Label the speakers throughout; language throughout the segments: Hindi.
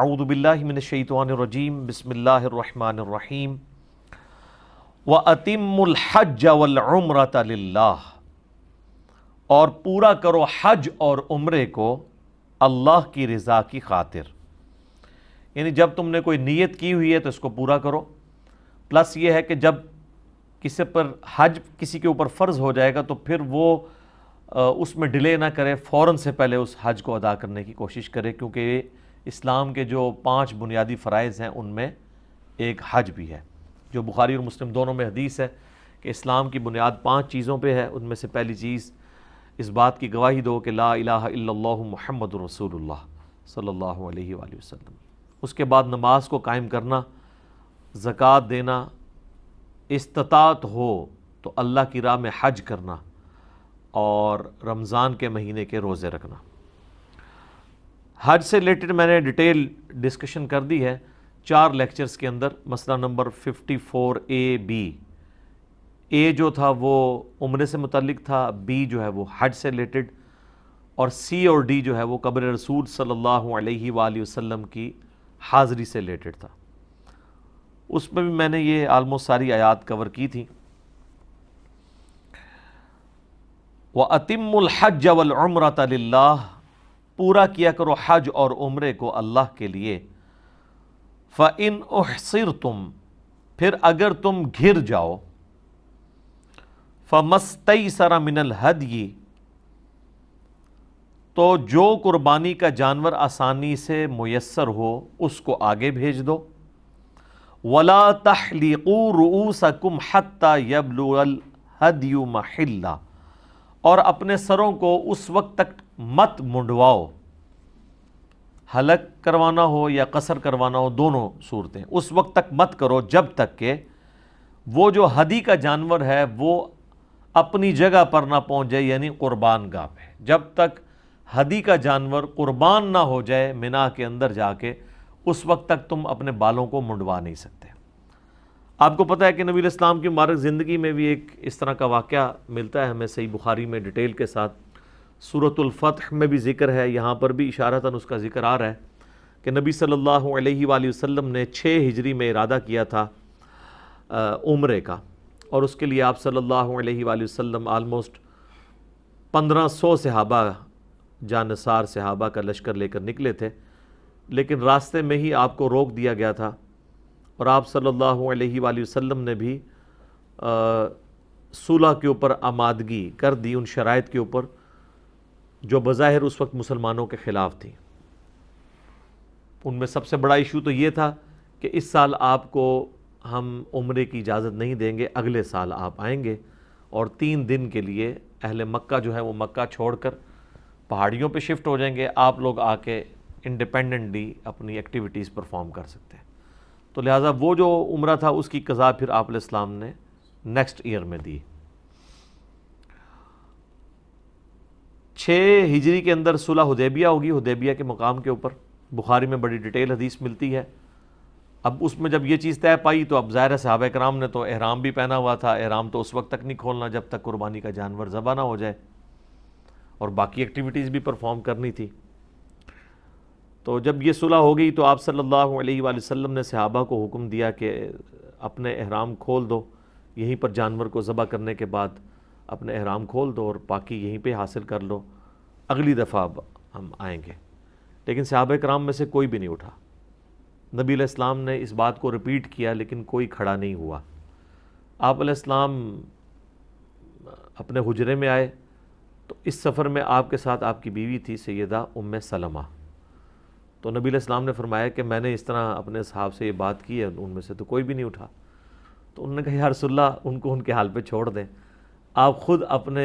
Speaker 1: आऊदबिल्लिमिनशैतवानरजीम बसमीम व अतिमहज वमरत और पूरा करो हज और उम्र को अल्लाह की रज़ा की खातिर यानी जब तुमने कोई नीयत की हुई है तो इसको पूरा करो प्लस ये है कि जब किसी पर हज किसी के ऊपर फ़र्ज़ हो जाएगा तो फिर वो उसमें डिले ना करे फ़ौर से पहले उस हज को अदा करने की कोशिश करे क्योंकि इस्लाम के जो पांच बुनियादी फ़रज़ हैं उनमें एक हज भी है जो बुखारी और मुस्लिम दोनों में हदीस है कि इस्लाम की बुनियाद पांच चीज़ों पे है उनमें से पहली चीज़ इस बात की गवाही दो कि ला महमद रसूल सल्ला वसम उसके बाद नमाज को कायम करना ज़क़़त देना इस्तात हो तो अल्लाह की राह में हज करना और रमज़ान के महीने के रोज़े रखना हज से रिलेटेड मैंने डिटेल डिस्कशन कर दी है चार लेक्चर्स के अंदर मसला नंबर 54 ए बी ए जो था वो उम्र से मुतलिक था बी जो है वो हज से रिलेटेड और सी और डी जो है वो कब्र रसूल सल्लल्लाहु अलैहि वसल्लम की हाज़री से रिलेटेड था उसमें भी मैंने ये आलमोस्ट सारी आयात कवर की थी व अतिमुल हज वल पूरा किया करो हज और उम्रे को अल्लाह के लिए फ इन उहसर तुम फिर अगर तुम घिर जाओ फ़मस्तई सरा मिनल हद ये तो जो कुर्बानी का जानवर आसानी से मैसर हो उसको आगे भेज दो वला तहलीकू रूसकुम हत्ता यबलुल हदयु महिल्ला और अपने सरों को उस वक्त तक मत मुंडवाओ हलक करवाना हो या कसर करवाना हो दोनों सूरतें उस वक्त तक मत करो जब तक के वो जो हदी का जानवर है वो अपनी जगह पर ना पहुँच जाए यानी कुर्बान गाह पे जब तक हदी का जानवर कुर्बान ना हो जाए मिना के अंदर जाके उस वक्त तक तुम अपने बालों को मुंडवा नहीं सकते आपको पता है कि नबी इस्लाम की मारक ज़िंदगी में भी एक इस तरह का वाक़ मिलता है हमें सही बुखारी में डिटेल के साथ सूरतुल्फ़तह में भी जिक्र है यहाँ पर भी इशारता उसका जिक्र आ रहा है कि नबी सल्लल्लाहु अलैहि वसल्लम ने छः हिजरी में इरादा किया था उम्र का और उसके लिए आप सल्लल्लाहु अलैहि वसल्लम आलमोस्ट पंद्रह सौ सहाबा जानसार सहाबा का लश्कर लेकर निकले थे लेकिन रास्ते में ही आपको रोक दिया गया था और आप सल्लल्लाहु अलैहि वसल्लम ने भी सुलह के ऊपर आमादगी कर दी उन शराइ के ऊपर जो बज़ाहिर उस वक्त मुसलमानों के ख़िलाफ़ थी उनमें सबसे बड़ा इशू तो ये था कि इस साल आपको हम उम्र की इजाज़त नहीं देंगे अगले साल आप आएंगे और तीन दिन के लिए अहल मक्का जो है वो मक्का छोड़कर पहाड़ियों पे शिफ्ट हो जाएंगे आप लोग आके इंडिपेंडेंटली अपनी एक्टिविटीज़ परफॉर्म कर सकते हैं तो लिहाजा वो जो उम्र था उसकी कज़ा फिर आप ने नेक्स्ट ईयर में दी छः हिजरी के अंदर सुलह हदैबिया होगी हदैबिया के मकाम के ऊपर बुखारी में बड़ी डिटेल हदीस मिलती है अब उसमें जब ये चीज़ तय पाई तो अब ज़ाहिर साहब कराम ने तो अहराम भी पहना हुआ था अहराम तो उस वक्त तक नहीं खोलना जब तक कुर्बानी का जानवर ज़बा ना हो जाए और बाकी एक्टिविटीज़ भी परफॉर्म करनी थी तो जब ये सुलह हो गई तो आप सल्लल्लाहु अलैहि वसल्लम ने सहाबा को हुक्म दिया कि अपने अहराम खोल दो यहीं पर जानवर को ज़बा करने के बाद अपने अहराम खोल दो और पाकि यहीं पर हासिल कर लो अगली दफ़ा अब हम आएँगे लेकिन सहाब कराम में से कोई भी नहीं उठा नबी इस्लाम ने इस बात को रिपीट किया लेकिन कोई खड़ा नहीं हुआ आप इस्लाम अपने हजरे में आए तो इस सफ़र में आपके साथ आपकी बीवी थी सैदा उम सलमा तो नबी इस्लाम ने फरमाया कि मैंने इस तरह अपने साहब से ये बात की है उनमें से तो कोई भी नहीं उठा तो उन्होंने कहा यारसोल्ला उनको उनके हाल पे छोड़ दें आप ख़ुद अपने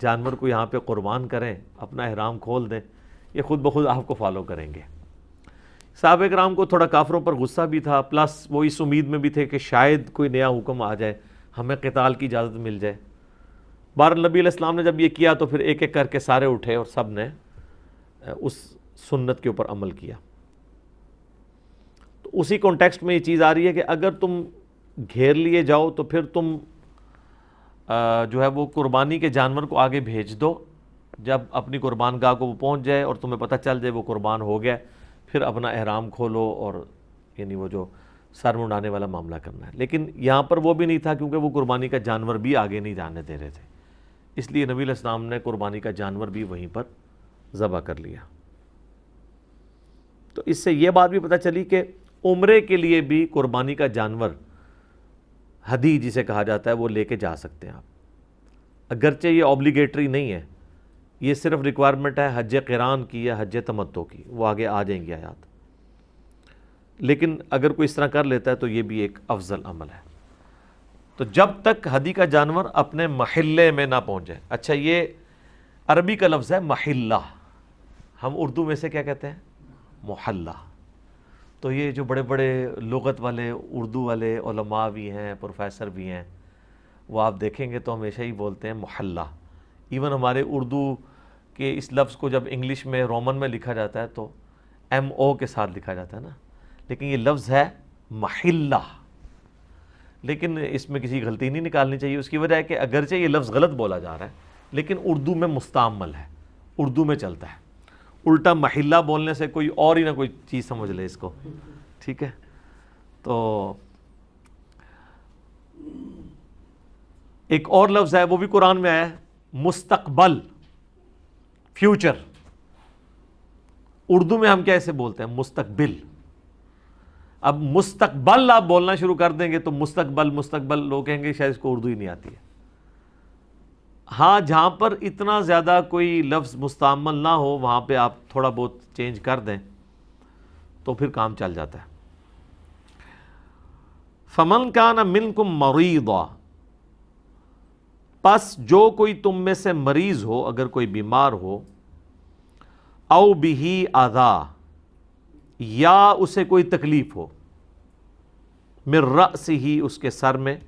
Speaker 1: जानवर को यहाँ पे कुर्बान करें अपना अहराम खोल दें ये ख़ुद ब खुद आपको फॉलो करेंगे सबक राम को थोड़ा काफरों पर गुस्सा भी था प्लस वो इस उम्मीद में भी थे कि शायद कोई नया हुक्म आ जाए हमें कताल की इजाज़त मिल जाए बार नबी इस्लाम ने जब ये किया तो फिर एक एक करके सारे उठे और सब ने उस सुन्नत के ऊपर अमल किया तो उसी कॉन्टेक्स्ट में ये चीज़ आ रही है कि अगर तुम घेर लिए जाओ तो फिर तुम जो है वो कुर्बानी के जानवर को आगे भेज दो जब अपनी कुर्बान गाह को वो पहुँच जाए और तुम्हें पता चल जाए वो कुर्बान हो गया फिर अपना अहराम खोलो और यानी वो जो सर मुंडाने वाला मामला करना है लेकिन यहाँ पर वो भी नहीं था क्योंकि वो कुर्बानी का जानवर भी आगे नहीं जाने दे रहे थे इसलिए नबी इस्लाम ने कुर्बानी का जानवर भी वहीं पर ज़बह कर लिया तो इससे ये बात भी पता चली कि उम्र के लिए भी कुर्बानी का जानवर हदी जिसे कहा जाता है वो लेके जा सकते हैं आप अगरचे ये ऑब्लिगेटरी नहीं है ये सिर्फ रिक्वायरमेंट है हज किरान की या हज तमत्तो की वो आगे आ जाएंगी आयात लेकिन अगर कोई इस तरह कर लेता है तो ये भी एक अफजल अमल है तो जब तक हदी का जानवर अपने महल्ले में ना पहुँचे जाए अच्छा ये अरबी का लफ्ज़ है महिला हम उर्दू में से क्या कहते हैं मोहल्ला तो ये जो बड़े बड़े लगत वाले उर्दू वाले ओलमा भी हैं प्रोफेसर भी हैं वो आप देखेंगे तो हमेशा ही बोलते हैं मोहल्ला इवन हमारे उर्दू के इस लफ्ज़ को जब इंग्लिश में रोमन में लिखा जाता है तो एम ओ के साथ लिखा जाता है ना लेकिन ये लफ्ज़ है महिला लेकिन इसमें किसी गलती नहीं निकालनी चाहिए उसकी वजह है कि अगरचे ये लफ्ज़ गलत बोला जा रहा है लेकिन उर्दू में मुस्तमल है उर्दू में चलता है उल्टा महिला बोलने से कोई और ही ना कोई चीज़ समझ ले इसको ठीक है तो एक और लफ्ज़ है वो भी कुरान में आया है मुस्तकबल फ्यूचर उर्दू में हम क्या बोलते हैं मुस्तकबिल अब मुस्तकबल आप बोलना शुरू कर देंगे तो मुस्तकबल मुस्तकबल लोग कहेंगे शायद इसको उर्दू ही नहीं आती है हाँ जहाँ पर इतना ज़्यादा कोई लफ्ज़ मुस्तमल ना हो वहाँ पे आप थोड़ा बहुत चेंज कर दें तो फिर काम चल जाता है फमन का न मिनकुम मरीद बस जो कोई तुम में से मरीज़ हो अगर कोई बीमार हो औ बिही आधा या उसे कोई तकलीफ़ हो मिर्रा से ही उसके सर में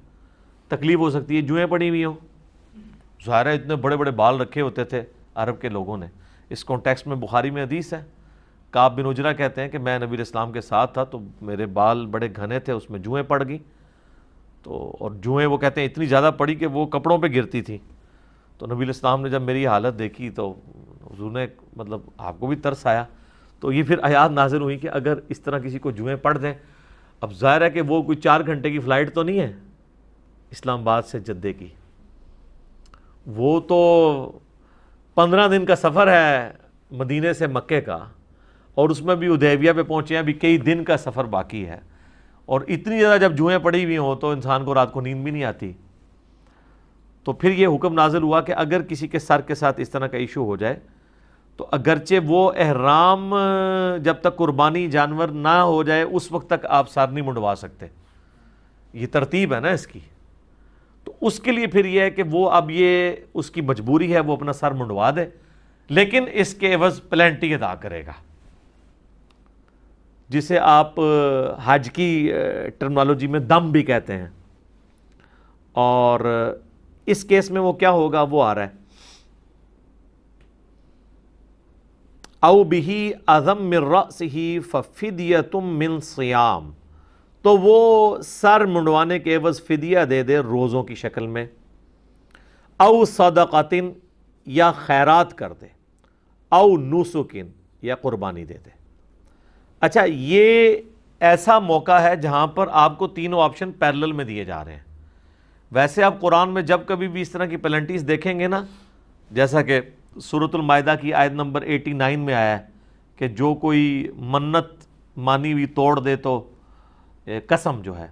Speaker 1: तकलीफ़ हो सकती है जुएं पड़ी हुई हो ज़ाहिर इतने बड़े बड़े बाल रखे होते थे अरब के लोगों ने इस कॉन्टेक्स में बुखारी में हदीस है काब बिन उजरा कहते हैं कि मैं नबी इस्लाम के साथ था तो मेरे बाल बड़े घने थे उसमें जुएँ पड़ गई तो और जुएँ वो कहते हैं इतनी ज़्यादा पड़ी कि वो कपड़ों पर गिरती थी तो नबी इस्लाम ने जब मेरी हालत देखी तो उन्होंने मतलब आपको भी तरस आया तो ये फिर आयात नाजिर हुई कि अगर इस तरह किसी को जुएँ पड़ दें अब ज़ाहिर है कि वो कोई चार घंटे की फ़्लाइट तो नहीं है इस्लामाबाद से जद्दे की वो तो पंद्रह दिन का सफ़र है मदीने से मक्के का और उसमें भी उदैविया पे पहुँचे हैं अभी कई दिन का सफ़र बाकी है और इतनी ज़्यादा जब जुएँ पड़ी हुई हों तो इंसान को रात को नींद भी नहीं आती तो फिर ये हुक्म नाजिल हुआ कि अगर किसी के सर के साथ इस तरह का इशू हो जाए तो अगरचे वो अहराम जब तक कुर्बानी जानवर ना हो जाए उस वक्त तक आप सर नहीं मुंडवा सकते ये तरतीब है ना इसकी तो उसके लिए फिर यह है कि वो अब ये उसकी मजबूरी है वो अपना सर मुंडवा दे लेकिन इसके एवज पलेंटी अदा करेगा जिसे आप हज की टर्मनोलॉजी में दम भी कहते हैं और इस केस में वो क्या होगा वो आ रहा है औ बिही अजम मिर्रस ही तुम मिन सयाम तो वो सर मुंडवाने के एवज़ फ़िदिया दे दे रोज़ों की शक्ल में अव सदातिन या खैरात कर दे अव नूसुकिन या क़ुरबानी दे दे अच्छा ये ऐसा मौका है जहाँ पर आपको तीनों ऑप्शन पैरेलल में दिए जा रहे हैं वैसे आप कुरान में जब कभी भी इस तरह की पेनल्टीज़ देखेंगे ना जैसा कि सूरतमायदा की आयत नंबर 89 में आया है कि जो कोई मन्नत मानी हुई तोड़ दे तो कसम जो है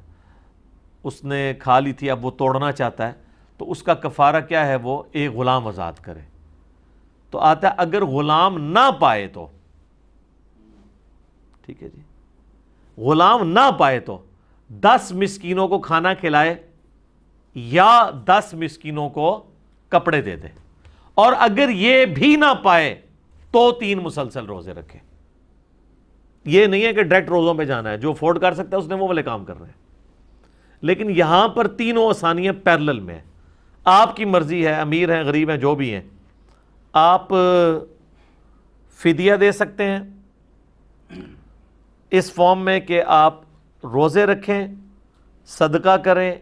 Speaker 1: उसने खा ली थी अब वो तोड़ना चाहता है तो उसका कफ़ारा क्या है वो एक ग़ुलाम आज़ाद करे तो आता है अगर ग़ुलाम ना पाए तो ठीक है जी ग़ुलाम ना पाए तो दस मिसकिनों को खाना खिलाए या दस मिसकिनों को कपड़े दे दे और अगर ये भी ना पाए तो तीन मुसलसल रोज़े रखें ये नहीं है कि डायरेक्ट रोज़ों पे जाना है जो अफोर्ड कर सकता है उसने वो वाले काम कर रहे हैं लेकिन यहां पर तीनों आसानियां पैरल में है आपकी मर्ज़ी है अमीर हैं गरीब हैं जो भी हैं आप फिदिया दे सकते हैं इस फॉर्म में कि आप रोज़े रखें सदका करें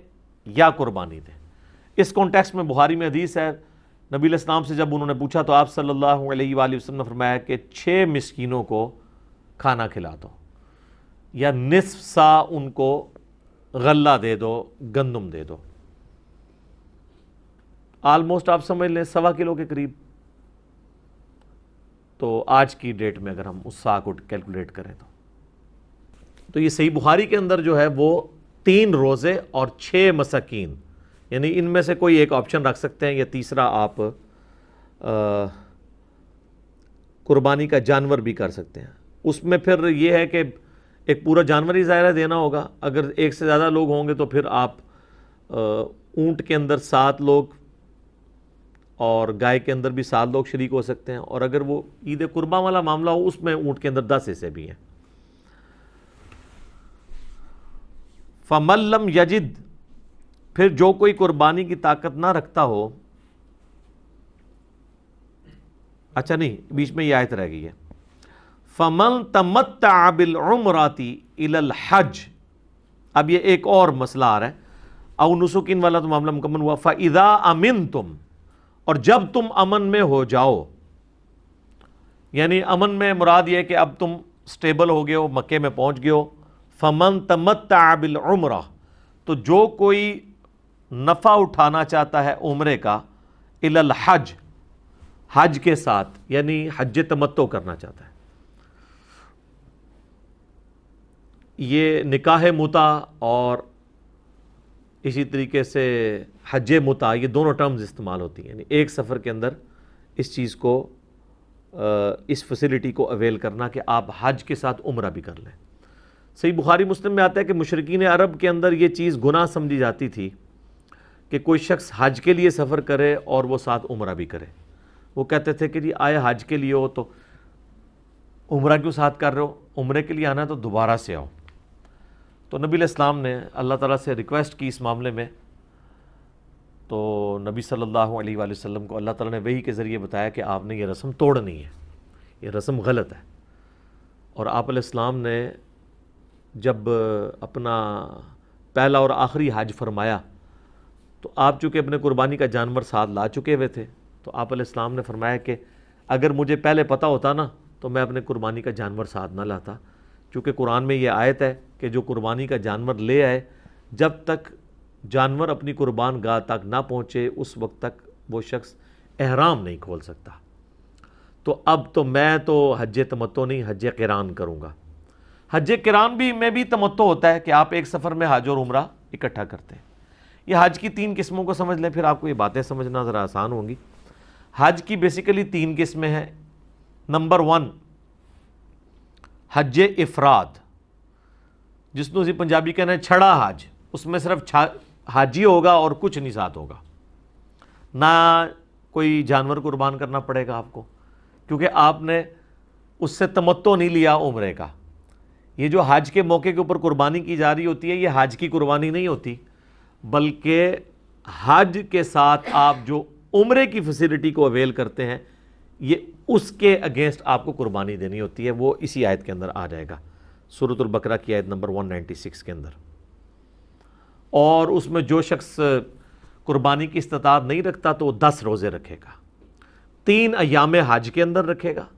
Speaker 1: या कुर्बानी दें इस कॉन्टेक्स्ट में बुहारी में हदीस है नबी इस्लाम से जब उन्होंने पूछा तो आप सल्लल्लाहु अलैहि वसल्लम ने फरमाया कि छः मिसकीनों को खाना खिला दो या निसफ सा उनको गल्ला दे दो गंदम दे दो आलमोस्ट आप समझ लें सवा किलो के करीब तो आज की डेट में अगर हम उस सा को कैलकुलेट करें तो तो ये सही बुखारी के अंदर जो है वो तीन रोज़े और छः मसकिन यानी इनमें से कोई एक ऑप्शन रख सकते हैं या तीसरा आप कुर्बानी का जानवर भी कर सकते हैं उसमें फिर ये है कि एक पूरा जानवर ही ज़ायरा देना होगा अगर एक से ज़्यादा लोग होंगे तो फिर आप ऊंट के अंदर सात लोग और गाय के अंदर भी सात लोग शरीक हो सकते हैं और अगर वो ईद कुर्बा वाला मामला हो उसमें ऊँट के अंदर दस हिस्से भी हैं फमल्लम यजिद फिर जो कोई कुर्बानी की ताकत ना रखता हो अच्छा नहीं बीच में ये आयत रह गई है फमन तमत आबिल उमराती इल हज अब यह एक और मसला आ रहा है अवनसुकिन वाला तो मामला मुकम्मल हुआ फ़ाइदा अमिन तुम और जब तुम अमन में हो जाओ यानी अमन में मुराद ये कि अब तुम स्टेबल हो गए हो मक्के में पहुंच गए हो फमन तमत आबिल उम्र तो जो कोई नफ़ा उठाना चाहता है उम्र का इल हज हज के साथ यानी हज तमत्तो करना चाहता है ये निकाह मुता और इसी तरीके से हज मुता ये दोनों टर्म्स इस्तेमाल होती हैं एक सफ़र के अंदर इस चीज़ को इस फैसिलिटी को अवेल करना कि आप हज के साथ उम्र भी कर लें सही बुखारी मुस्लिम में आता है कि मशरकिन अरब के अंदर ये चीज़ गुनाह समझी जाती थी कि कोई शख्स हज के लिए सफ़र करे और वो साथ उम्र भी करे वो कहते थे कि जी आए हज के लिए हो तो उम्र क्यों साथ कर रहे हो उम्र के लिए आना तो दोबारा से आओ तो नबी इस्लाम ने अल्लाह ताला से रिक्वेस्ट की इस मामले में तो नबी सल्लल्लाहु अलैहि वसल्लम को अल्लाह ताला ने वही के ज़रिए बताया कि आपने ये रस्म तोड़नी है ये रस्म गलत है और आप इस्लाम ने जब अपना पहला और आखिरी हज फरमाया तो आप चूँकि अपने कुर्बानी का जानवर साथ ला चुके हुए थे तो आप ने फरमाया कि अगर मुझे पहले पता होता ना तो मैं अपने कुर्बानी का जानवर साथ ना लाता चूँकि कुरान में ये आयत है कि जो कुर्बानी का जानवर ले आए जब तक जानवर अपनी कुर्बान गाह तक ना पहुँचे उस वक्त तक वो शख्स अहराम नहीं खोल सकता तो अब तो मैं तो हज तमतो नहीं हज किरान करूँगा हज किरान भी में भी तमतो होता है कि आप एक सफ़र में हाज और उम्र इकट्ठा करते हैं ये हज की तीन किस्मों को समझ लें फिर आपको ये बातें समझना ज़रा आसान होंगी हज की बेसिकली तीन किस्में हैं नंबर वन हज इफराद जिसनों से पंजाबी कहना है छड़ा हज उसमें सिर्फ छा हाज ही होगा और कुछ नहीं साथ होगा ना कोई जानवर कुर्बान करना पड़ेगा आपको क्योंकि आपने उससे तमत्तो नहीं लिया उम्र का ये जो हज के मौके के ऊपर कुर्बानी की जा रही होती है ये हज की कुर्बानी नहीं होती बल्कि हज के साथ आप जो उम्र की फैसिलिटी को अवेल करते हैं ये उसके अगेंस्ट आपको कुर्बानी देनी होती है वो इसी आयत के अंदर आ जाएगा सूरतुल बकरा की आयत नंबर 196 के अंदर और उसमें जो शख्स कुर्बानी की इस्तात नहीं रखता तो वो दस रोज़े रखेगा तीन अयाम हज के अंदर रखेगा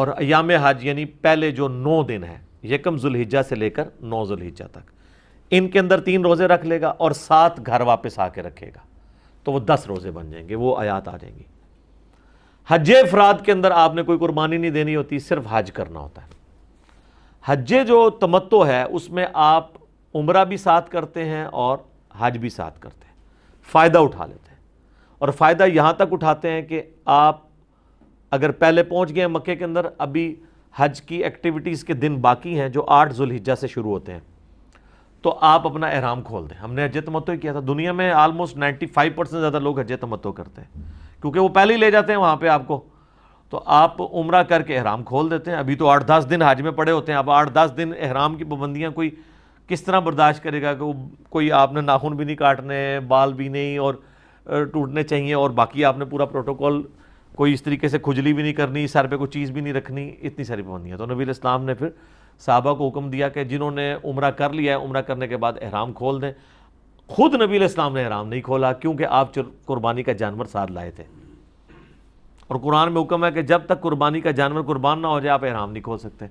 Speaker 1: और अयाम हज यानी पहले जो नौ दिन है यकम जुल्हिजा से लेकर नौ जुल्हिजा तक इनके अंदर तीन रोज़े रख लेगा और सात घर वापस आके रखेगा तो वो दस रोज़े बन जाएंगे वो आयात आ जाएंगी हज अफराद के अंदर आपने कोई कुर्बानी नहीं देनी होती सिर्फ हज करना होता है हज जो तमत्तो है उसमें आप उम्र भी साथ करते हैं और हज भी साथ करते हैं फ़ायदा उठा लेते हैं और फ़ायदा यहाँ तक उठाते हैं कि आप अगर पहले पहुँच गए मक्के के अंदर अभी हज की एक्टिविटीज़ के दिन बाकी हैं जो आठ जुल्हिजा से शुरू होते हैं तो आप अपना एहराम खोल दें हमने हज तमतो ही किया था दुनिया में आलमोस्ट नाइन्टी फाइव परसेंट ज़्यादा लोग हज तमत्तो करते हैं क्योंकि वो पहले ही ले जाते हैं वहाँ पर आपको तो आप उम्र करके अहराम खोल देते हैं अभी तो आठ दस दिन हाज में पड़े होते हैं अब आठ दस दिन अहराम की पाबंदियाँ कोई किस तरह बर्दाश्त करेगा कि कोई आपने नाखून भी नहीं काटने बाल भी नहीं और टूटने चाहिए और बाकी आपने पूरा प्रोटोकॉल कोई इस तरीके से खुजली भी नहीं करनी सर पे कोई चीज़ भी नहीं रखनी इतनी सारी पाबंदियाँ तो नबी इस्लाम ने फिर साहबा को हुक्म दिया कि जिन्होंने उम्र कर लिया है उम्र करने के बाद अहराम खोल दें खुद नबी इस्लाम ने हराम नहीं खोला क्योंकि आप कुर्बानी का जानवर साथ लाए थे और कुरान में हुक्म है कि जब तक कुर्बानी का जानवर कुर्बान ना हो जाए आप हराम नहीं खोल सकते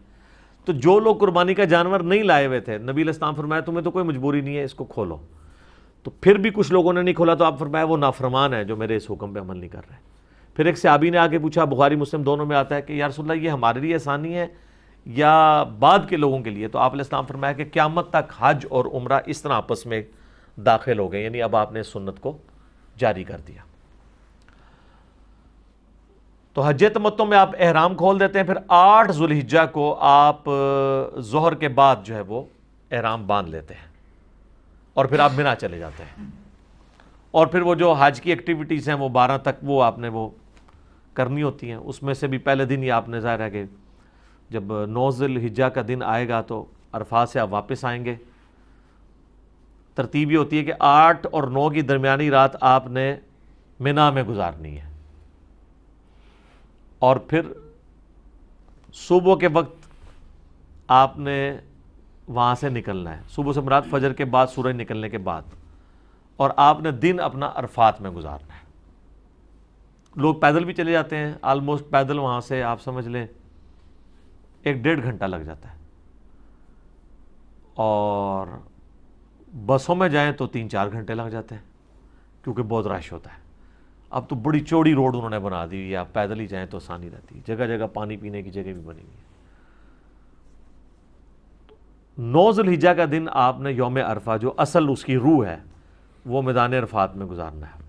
Speaker 1: तो जो लोग कुर्बानी का जानवर नहीं लाए हुए थे नबी इस्लाम फरमाया तुम्हें तो कोई मजबूरी नहीं है इसको खोलो तो फिर भी कुछ लोगों ने नहीं खोला तो आप फरमाया वो नाफरमान है जो मेरे इस हुक्म पर अमल नहीं कर रहे फिर एक सियाबी ने आके पूछा बुखारी मुस्लिम दोनों में आता है कि यारसोल्ला ये हमारे लिए आसानी है या बाद के लोगों के लिए तो आप इस्लाम फरमाया कि क्यामत तक हज और उम्र इस तरह आपस में दाखिल हो गए यानी अब आपने सुन्नत को जारी कर दिया तो हज तमतों में आप एहराम खोल देते हैं फिर आठ जुलहिजा को आप जहर के बाद जो है वो एहराम बांध लेते हैं और फिर आप बिना चले जाते हैं और फिर वो जो हज की एक्टिविटीज़ हैं वो बारह तक वो आपने वो करनी होती हैं उसमें से भी पहले दिन ही आपने ज़ाहिर है कि जब नौजुल हिज्जा का दिन आएगा तो अरफा से आप वापस आएंगे तरतीब ये होती है कि आठ और नौ की दरमियानी रात आपने मिना में गुजारनी है और फिर सुबह के वक्त आपने वहाँ से निकलना है सुबह से मरात फजर के बाद सूरज निकलने के बाद और आपने दिन अपना अरफात में गुजारना है लोग पैदल भी चले जाते हैं आलमोस्ट पैदल वहाँ से आप समझ लें एक डेढ़ घंटा लग जाता है और बसों में जाएँ तो तीन चार घंटे लग जाते हैं क्योंकि बहुत रश होता है अब तो बड़ी चौड़ी रोड उन्होंने बना दी है आप पैदल ही जाएँ तो आसानी रहती है जगह जगह पानी पीने की जगह भी बनी हुई है नौजुल हिजा का दिन आपने योम अरफा जो असल उसकी रूह है वो मैदान अरफात में गुजारना है आपने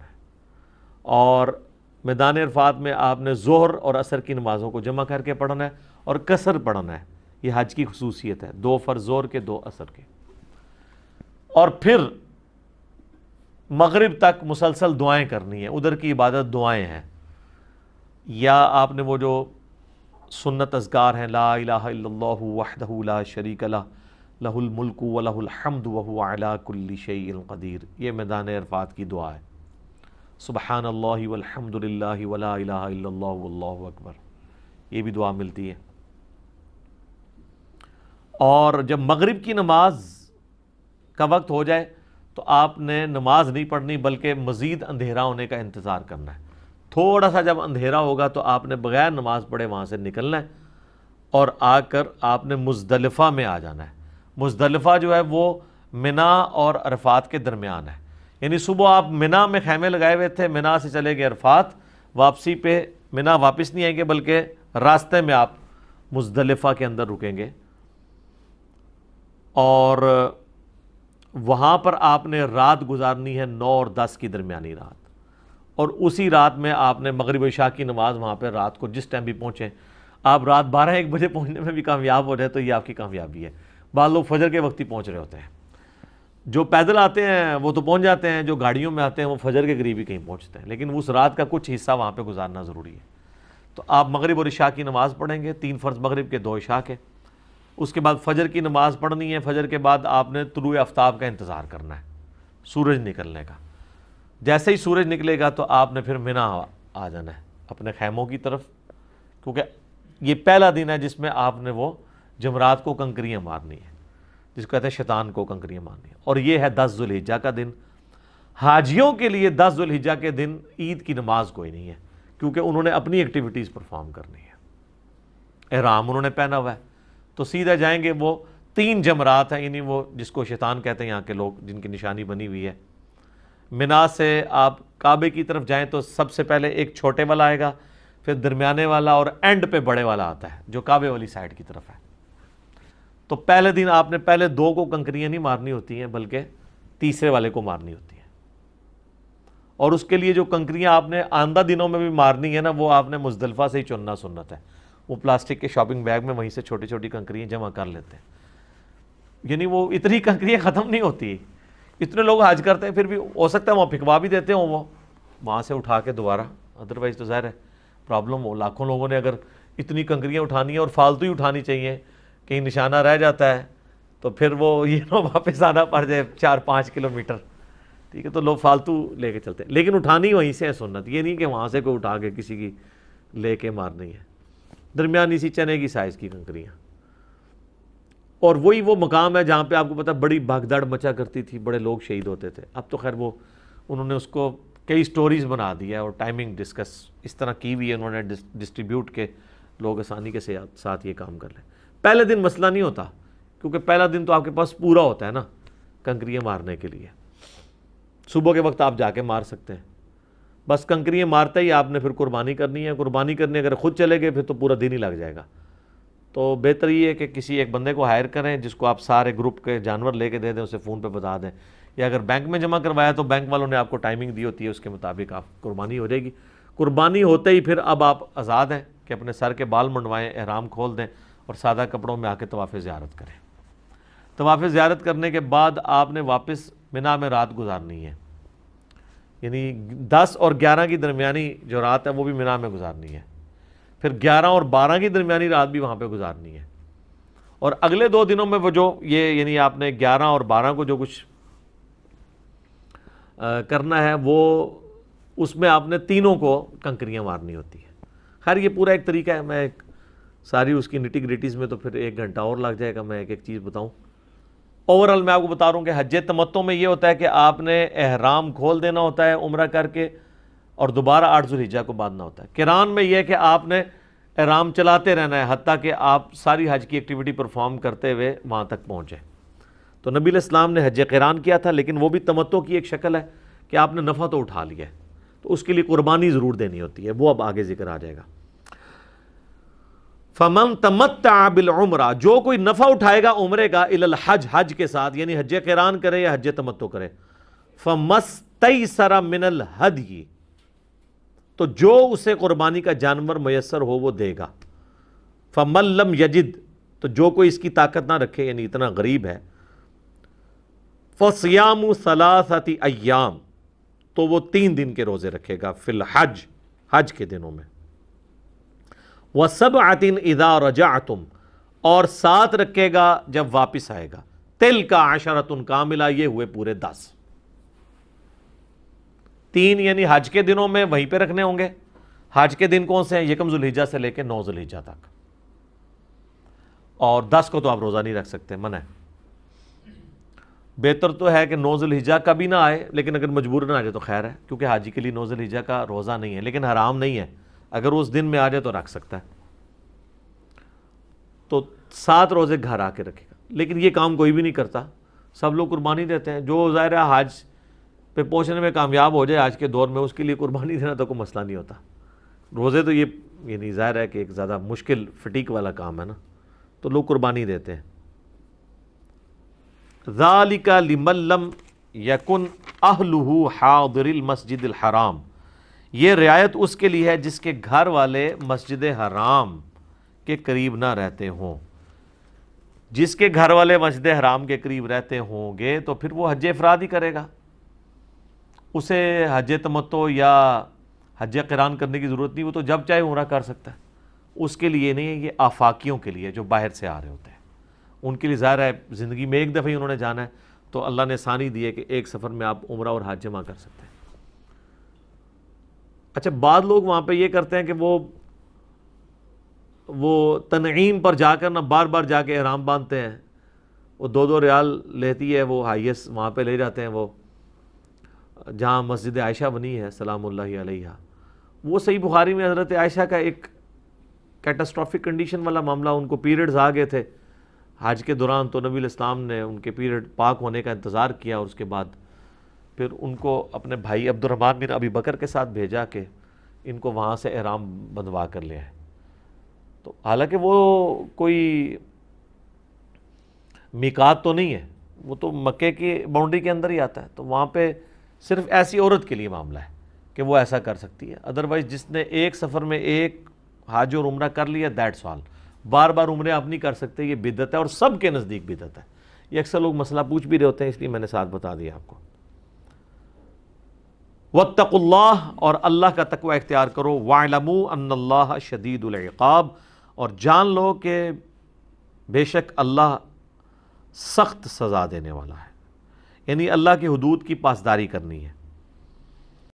Speaker 1: और मैदान अरफात में आपने जोहर और असर की नमाज़ों को जमा करके पढ़ना है और कसर पढ़ना है ये हज की खसूसियत है दो फर ज़ोर के दो असर के और फिर मगरिब तक मुसलसल दुआएं करनी है उधर की इबादत दुआएं हैं या आपने वो जो सुन्नत असगार हैं ला वहदला शरीक लहुलमल्क वलहमद वलाकुल्लशैलक़दीर ये मैदान अरफात की दुआ है सुबहान अल्लाहमदिल्ला वला अकबर ये भी दुआ मिलती है और जब मगरिब की नमाज़ का वक्त हो जाए तो आपने नमाज नहीं पढ़नी बल्कि मज़ीद अंधेरा होने का इंतज़ार करना है थोड़ा सा जब अंधेरा होगा तो आपने बग़ैर नमाज पढ़े वहाँ से निकलना है और आकर आपने मुजदलफ़ा में आ जाना है मुजदलफ़ा जो है वो मिना और अरफात के दरमियान है यानी सुबह आप मिना में खैमे लगाए हुए थे मिना से चले गए अरफात वापसी पे मिना वापस नहीं आएंगे बल्कि रास्ते में आप मुजदलफ़ा के अंदर रुकेंगे और वहाँ पर आपने रात गुजारनी है नौ और दस की दरमियानी रात और उसी रात में आपने मगरब शाह की नमाज़ वहाँ पर रात को जिस टाइम भी पहुँचे आप रात बारह एक बजे पहुँचने में भी कामयाब हो जाए तो ये आपकी कामयाबी है बाद लोग फजर के वक्त ही पहुँच रहे होते हैं जो पैदल आते हैं वो तो पहुँच जाते हैं जो गाड़ियों में आते हैं वो फजर के करीब ही कहीं पहुँचते हैं लेकिन उस रात का कुछ हिस्सा वहाँ पर गुजारना ज़रूरी है तो आप मगरब और इशा की नमाज़ पढ़ेंगे तीन फ़र्ज़ मगरब के दो इशा के उसके बाद फजर की नमाज़ पढ़नी है फजर के बाद आपने तुलू आफ्ताब का इंतज़ार करना है सूरज निकलने का जैसे ही सूरज निकलेगा तो आपने फिर मिना आ जाना है अपने खैमों की तरफ क्योंकि ये पहला दिन है जिसमें आपने वो जमरात को कंकरियाँ मारनी है जिसको कहते हैं शैतान को कंकरियाँ मारनी है और ये है दस जुलहिजा का दिन हाजियों के लिए दस जुलहिजा के दिन ईद की नमाज कोई नहीं है क्योंकि उन्होंने अपनी एक्टिविटीज़ परफॉर्म करनी है एहराम उन्होंने पहना हुआ है तो सीधा जाएंगे वो तीन जमरात हैं यानी वो जिसको शैतान कहते हैं यहाँ के लोग जिनकी निशानी बनी हुई है मिना से आप काबे की तरफ जाएं तो सबसे पहले एक छोटे वाला आएगा फिर दरमियाने वाला और एंड पे बड़े वाला आता है जो काबे वाली साइड की तरफ है तो पहले दिन आपने पहले दो को कंकरियाँ नहीं मारनी होती हैं बल्कि तीसरे वाले को मारनी होती हैं और उसके लिए जो कंकरियाँ आपने आंदा दिनों में भी मारनी है ना वो आपने मुजदलफा से ही चुनना सुनना था वो प्लास्टिक के शॉपिंग बैग में वहीं से छोटी छोटी कंकरियाँ जमा कर लेते हैं यानी वो इतनी कंकरियाँ ख़त्म नहीं होती इतने लोग आज करते हैं फिर भी हो सकता है वहाँ फिकवा भी देते हो वो वहाँ से उठा के दोबारा अदरवाइज़ तो ज़ाहिर है प्रॉब्लम हो लाखों लोगों ने अगर इतनी कंकरियाँ उठानी है और फालतू ही उठानी चाहिए कहीं निशाना रह जाता है तो फिर वो ये ना वापस आना पड़ जाए चार पाँच किलोमीटर ठीक है तो लोग फालतू लेके चलते हैं लेकिन उठानी वहीं से है सुन्नत ये नहीं कि वहाँ से कोई उठा के किसी की लेके मारनी है दरमियानी सी चने की साइज़ की कंकरियाँ और वही वो मकाम है जहाँ पर आपको पता बड़ी भागदड़ मचा करती थी बड़े लोग शहीद होते थे अब तो खैर वो उन्होंने उसको कई स्टोरीज़ बना दी है और टाइमिंग डिस्कस इस तरह की हुई है उन्होंने डिस, डिस्ट्रीब्यूट के लोग आसानी के साथ ये काम कर लें पहले दिन मसला नहीं होता क्योंकि पहला दिन तो आपके पास पूरा होता है ना कंकरियाँ मारने के लिए सुबह के वक्त आप जाके मार सकते हैं बस कंकरियाँ मारते ही आपने फिर कुर्बानी करनी है कुर्बानी करनी अगर खुद चले गए फिर तो पूरा दिन ही लग जाएगा तो बेहतर ये है कि किसी एक बंदे को हायर करें जिसको आप सारे ग्रुप के जानवर लेके दे दें उसे फ़ोन पे बता दें या अगर बैंक में जमा करवाया तो बैंक वालों ने आपको टाइमिंग दी होती है उसके मुताबिक आप कुर्बानी हो जाएगी कुर्बानी होते ही फिर अब आप आज़ाद हैं कि अपने सर के बाल मंडवाएँ एहराम खोल दें और सादा कपड़ों में आके तवाफ़ ज़्यारत करें तवाफ़ ज़्यारत करने के बाद आपने वापस मिना में रात गुजारनी है यानी दस और ग्यारह की दरमियानी जो रात है वो भी मीना में गुजारनी है फिर ग्यारह और बारह की दरमियानी रात भी वहाँ पर गुजारनी है और अगले दो दिनों में वो जो ये यानी आपने ग्यारह और बारह को जो कुछ आ, करना है वो उसमें आपने तीनों को कंकरियाँ मारनी होती है खैर ये पूरा एक तरीका है मैं एक सारी उसकी निटी ग्रिटीज़ में तो फिर एक घंटा और लग जाएगा मैं एक एक चीज़ बताऊँ ओवरऑल मैं आपको बता रहा हूँ कि हज तमत्तों में ये होता है कि आपने अहराम खोल देना होता है उम्र करके और दोबारा आठ जुलहिजा को बांधना होता है किरान में यह है कि आपने अहराम चलाते रहना है हती कि आप सारी हज की एक्टिविटी परफॉर्म करते हुए वहाँ तक पहुँचें तो नबी इस्लाम ने हज किरान किया था लेकिन वो भी तमत्तों की एक शक्ल है कि आपने नफ़ा तो उठा लिया है तो उसके लिए कुर्बानी ज़रूर देनी होती है वो अब आगे जिक्र आ जाएगा फमन तमत्ताबिल उम्र जो कोई नफ़ा उठाएगा उम्र का इल हज हज के साथ यानी हज करान करे या हज तमत्तो करे फमस तई सरा मिनल हद ये तो जो उसे कुर्बानी का जानवर मैसर हो वो देगा फमलम यजिद तो जो कोई इसकी ताकत ना रखे यानी इतना गरीब है फसयाम सलासती अयाम तो वो तीन दिन के रोज़े रखेगा फिल हज के दिनों में व सब आतिन इदा रजा तुम और साथ रखेगा जब वापस आएगा तिल का आशरतुन मिला ये हुए पूरे दस तीन यानी हज के दिनों में वहीं पे रखने होंगे हज के दिन कौन से हैं यकम जुलहिजा से लेकर नौ जुलहिजा तक और दस को तो आप रोज़ा नहीं रख सकते मन है बेहतर तो है कि नौजल हिजा कभी ना आए लेकिन अगर मजबूर ना आ जाए तो खैर है क्योंकि हाजी के लिए नौजल हिजा का रोज़ा नहीं है लेकिन हराम नहीं है अगर उस दिन में आ जाए तो रख सकता है तो सात रोज़े घर आके रखेगा लेकिन ये काम कोई भी नहीं करता सब लोग कुर्बानी देते हैं जो ज़ाहिर है हाज पे पहुंचने में कामयाब हो जाए आज के दौर में उसके लिए कुर्बानी देना तो कोई मसला नहीं होता रोज़े तो ये ये नहीं ज़ाहिर है कि एक ज़्यादा मुश्किल फटीक वाला काम है ना तो लोग कुर्बानी देते हैं ज़ालिका लिमल्लम यकुन अहलुहु हादिर मस्जिद हराम ये रियायत उसके लिए है जिसके घर वाले मस्जिद हराम के करीब ना रहते हों जिसके घर वाले मस्जिद हराम के करीब रहते होंगे तो फिर वो हज अफराद ही करेगा उसे हज तमतो या हज करान करने की ज़रूरत नहीं वो तो जब चाहे उम्र कर सकता है उसके लिए नहीं है ये आफाकियों के लिए जो बाहर से आ रहे होते हैं उनके लिए ज़ाहिर है ज़िंदगी में एक दफ़े ही उन्होंने जाना है तो अल्लाह ने सानी दी है कि एक सफ़र में आप उम्र और हज जमा कर सकते हैं अच्छा बाद लोग वहाँ पे ये करते हैं कि वो वो तनईम पर जाकर ना बार बार जाके आराम बांधते हैं वो दो दो रियाल लेती है वो हाइस वहाँ पे ले जाते हैं वो जहाँ मस्जिद आयशा बनी है सलाम अलैहा वो सही बुखारी में हज़रत आयशा का एक कैटास्ट्रॉफिक कंडीशन वाला मामला उनको पीरियड्स आ गए थे हज के दौरान तो नबी इस्लाम ने उनके पीरियड पाक होने का इंतज़ार किया और उसके बाद फिर उनको अपने भाई अब्दुलरहमान बिन अभी बकर के साथ भेजा के इनको वहाँ से एहराम बंधवा कर ले आए तो हालांकि वो कोई मिकात तो नहीं है वो तो मक्के की बाउंड्री के अंदर ही आता है तो वहाँ पे सिर्फ ऐसी औरत के लिए मामला है कि वो ऐसा कर सकती है अदरवाइज़ जिसने एक सफ़र में एक हाज और उम्र कर लिया दैट सॉल बार बार उम्र आप नहीं कर सकते ये बिदत है और सब के नज़दीक बिदत है ये अक्सर लोग मसला पूछ भी रहे होते हैं इसलिए मैंने साथ बता दिया आपको व वत्तकुल्लाह और अल्लाह का तकवा इख्तियार करो वालमू अनल्ला शदीदुल्क़ाब और जान लो कि बेशक अल्लाह सख्त सज़ा देने वाला है यानी अल्लाह की हदूद की पासदारी करनी है